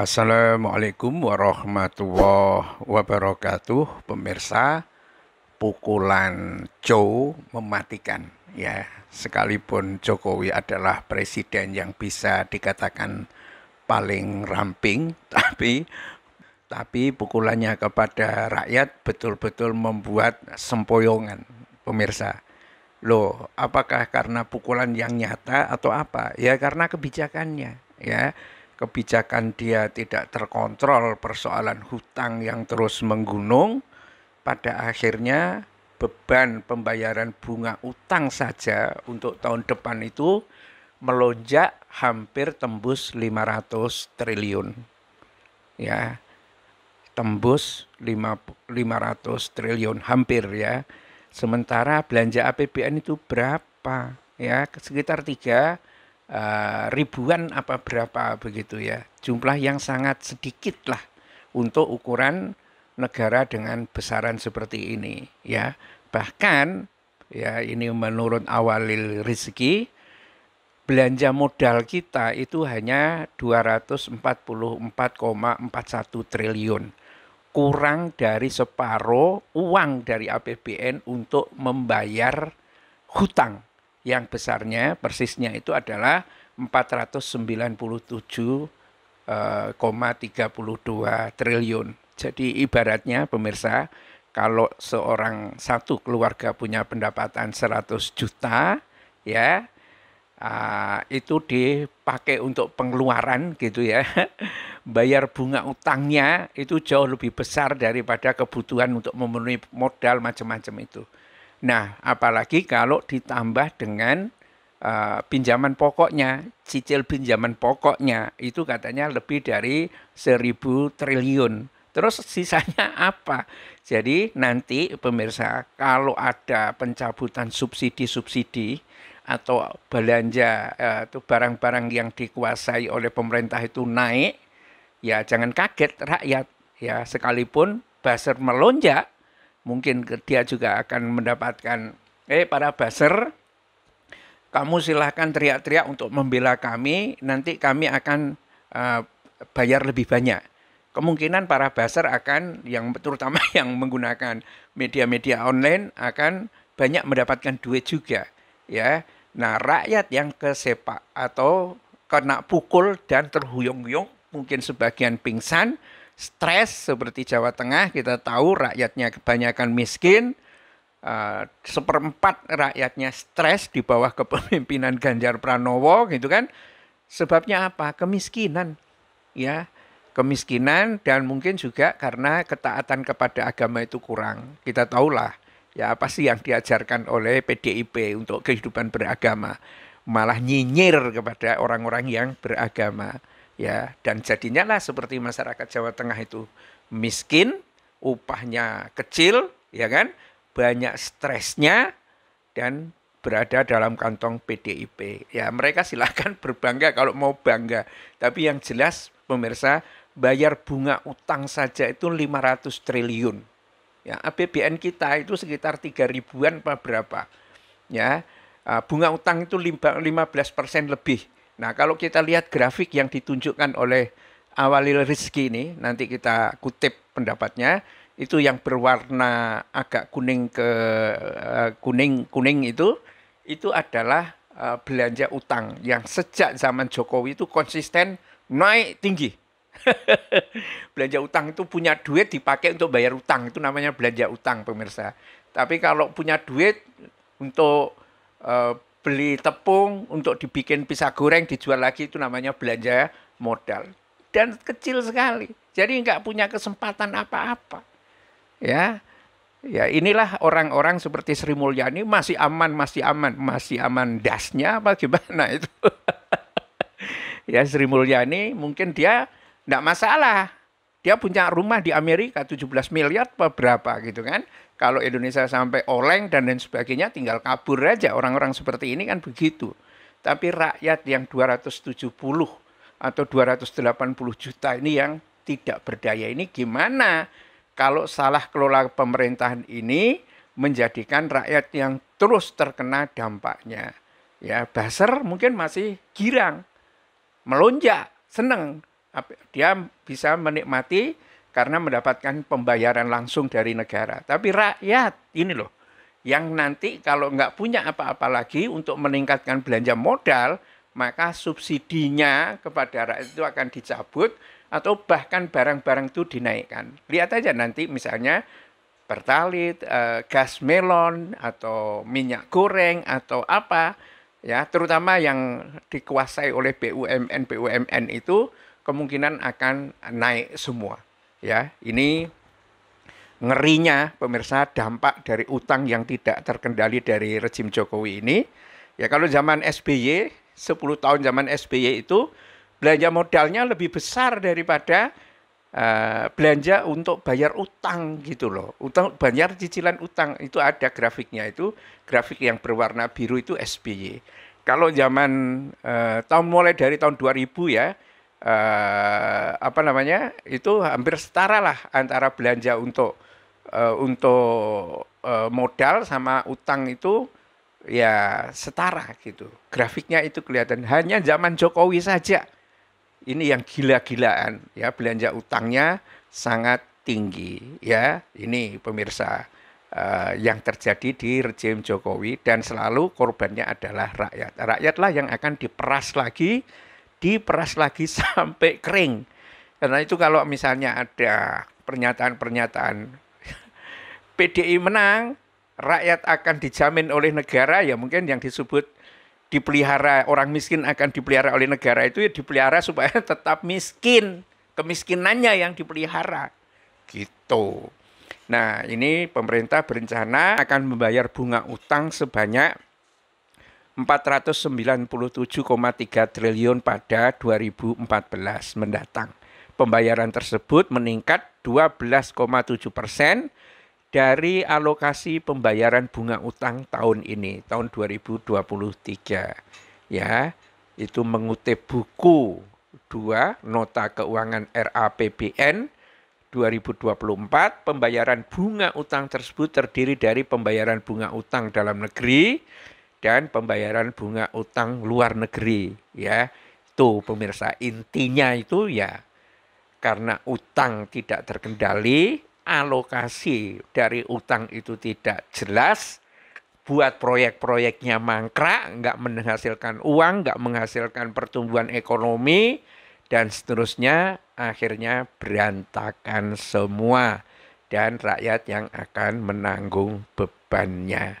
Assalamualaikum warahmatullahi wabarakatuh, pemirsa. Pukulan Joe mematikan, ya. Sekalipun Jokowi adalah presiden yang bisa dikatakan paling ramping, tapi tapi pukulannya kepada rakyat betul-betul membuat sempoyongan, pemirsa. Loh, apakah karena pukulan yang nyata atau apa? Ya karena kebijakannya, ya kebijakan dia tidak terkontrol, persoalan hutang yang terus menggunung, pada akhirnya beban pembayaran bunga utang saja untuk tahun depan itu melonjak hampir tembus 500 triliun. Ya. Tembus 500 triliun hampir ya. Sementara belanja APBN itu berapa? Ya, sekitar 3 uh, ribuan apa berapa begitu ya. Jumlah yang sangat sedikit lah untuk ukuran negara dengan besaran seperti ini ya. Bahkan ya ini menurut awalil rizki belanja modal kita itu hanya 244,41 triliun kurang dari separuh uang dari APBN untuk membayar hutang yang besarnya persisnya itu adalah 497,32 eh, triliun. Jadi ibaratnya pemirsa, kalau seorang satu keluarga punya pendapatan 100 juta, ya eh, itu dipakai untuk pengeluaran gitu ya. Bayar bunga utangnya itu jauh lebih besar daripada kebutuhan untuk memenuhi modal macam-macam itu. Nah, apalagi kalau ditambah dengan uh, pinjaman pokoknya, cicil pinjaman pokoknya itu katanya lebih dari seribu triliun. Terus sisanya apa? Jadi nanti pemirsa kalau ada pencabutan subsidi-subsidi atau belanja itu eh, barang-barang yang dikuasai oleh pemerintah itu naik, ya jangan kaget rakyat ya sekalipun buzzer melonjak mungkin dia juga akan mendapatkan eh para baser kamu silahkan teriak-teriak untuk membela kami nanti kami akan uh, bayar lebih banyak kemungkinan para baser akan yang terutama yang menggunakan media-media online akan banyak mendapatkan duit juga ya nah rakyat yang kesepak atau kena pukul dan terhuyung-huyung mungkin sebagian pingsan stres seperti Jawa Tengah kita tahu rakyatnya kebanyakan miskin uh, seperempat rakyatnya stres di bawah kepemimpinan Ganjar Pranowo gitu kan sebabnya apa kemiskinan ya kemiskinan dan mungkin juga karena ketaatan kepada agama itu kurang kita tahulah ya apa sih yang diajarkan oleh PDIP untuk kehidupan beragama malah nyinyir kepada orang-orang yang beragama ya dan jadinya lah seperti masyarakat Jawa Tengah itu miskin, upahnya kecil, ya kan? Banyak stresnya dan berada dalam kantong PDIP. Ya, mereka silahkan berbangga kalau mau bangga. Tapi yang jelas pemirsa, bayar bunga utang saja itu 500 triliun. Ya, APBN kita itu sekitar 3 ribuan apa berapa. Ya, eh, bunga utang itu 15 persen lebih Nah, kalau kita lihat grafik yang ditunjukkan oleh Awalil Rizki ini, nanti kita kutip pendapatnya, itu yang berwarna agak kuning ke eh, kuning kuning itu itu adalah eh, belanja utang yang sejak zaman Jokowi itu konsisten naik tinggi. belanja utang itu punya duit dipakai untuk bayar utang itu namanya belanja utang pemirsa. Tapi kalau punya duit untuk uh, beli tepung untuk dibikin pisang goreng dijual lagi itu namanya belanja modal dan kecil sekali jadi nggak punya kesempatan apa-apa ya ya inilah orang-orang seperti Sri Mulyani masih aman masih aman masih aman dasnya apa gimana itu ya Sri Mulyani mungkin dia nggak masalah dia punya rumah di Amerika 17 miliar berapa gitu kan kalau Indonesia sampai oleng dan lain sebagainya tinggal kabur aja orang-orang seperti ini kan begitu. Tapi rakyat yang 270 atau 280 juta ini yang tidak berdaya ini gimana kalau salah kelola pemerintahan ini menjadikan rakyat yang terus terkena dampaknya. Ya, Basar mungkin masih girang, melonjak, senang. Dia bisa menikmati karena mendapatkan pembayaran langsung dari negara. Tapi rakyat ini loh, yang nanti kalau nggak punya apa-apa lagi untuk meningkatkan belanja modal, maka subsidinya kepada rakyat itu akan dicabut atau bahkan barang-barang itu dinaikkan. Lihat aja nanti misalnya pertalit, eh, gas melon atau minyak goreng atau apa ya, terutama yang dikuasai oleh BUMN BUMN itu kemungkinan akan naik semua ya ini ngerinya pemirsa dampak dari utang yang tidak terkendali dari rezim Jokowi ini ya kalau zaman SBY 10 tahun zaman SBY itu belanja modalnya lebih besar daripada uh, belanja untuk bayar utang gitu loh utang bayar cicilan utang itu ada grafiknya itu grafik yang berwarna biru itu SBY kalau zaman uh, tahun mulai dari tahun 2000 ya eh, apa namanya itu hampir setara lah antara belanja untuk eh, untuk eh, modal sama utang itu ya setara gitu. Grafiknya itu kelihatan hanya zaman Jokowi saja. Ini yang gila-gilaan ya belanja utangnya sangat tinggi ya. Ini pemirsa uh, yang terjadi di rejim Jokowi dan selalu korbannya adalah rakyat. Rakyatlah yang akan diperas lagi diperas lagi sampai kering. Karena itu kalau misalnya ada pernyataan-pernyataan PDI menang, rakyat akan dijamin oleh negara, ya mungkin yang disebut dipelihara, orang miskin akan dipelihara oleh negara itu ya dipelihara supaya tetap miskin. Kemiskinannya yang dipelihara. Gitu. Nah, ini pemerintah berencana akan membayar bunga utang sebanyak 497,3 triliun pada 2014 mendatang. Pembayaran tersebut meningkat 12,7 persen dari alokasi pembayaran bunga utang tahun ini, tahun 2023. Ya, itu mengutip buku 2 Nota Keuangan RAPBN 2024 pembayaran bunga utang tersebut terdiri dari pembayaran bunga utang dalam negeri dan pembayaran bunga utang luar negeri ya. Itu pemirsa intinya itu ya karena utang tidak terkendali, alokasi dari utang itu tidak jelas, buat proyek-proyeknya mangkrak, nggak menghasilkan uang, nggak menghasilkan pertumbuhan ekonomi, dan seterusnya akhirnya berantakan semua dan rakyat yang akan menanggung bebannya.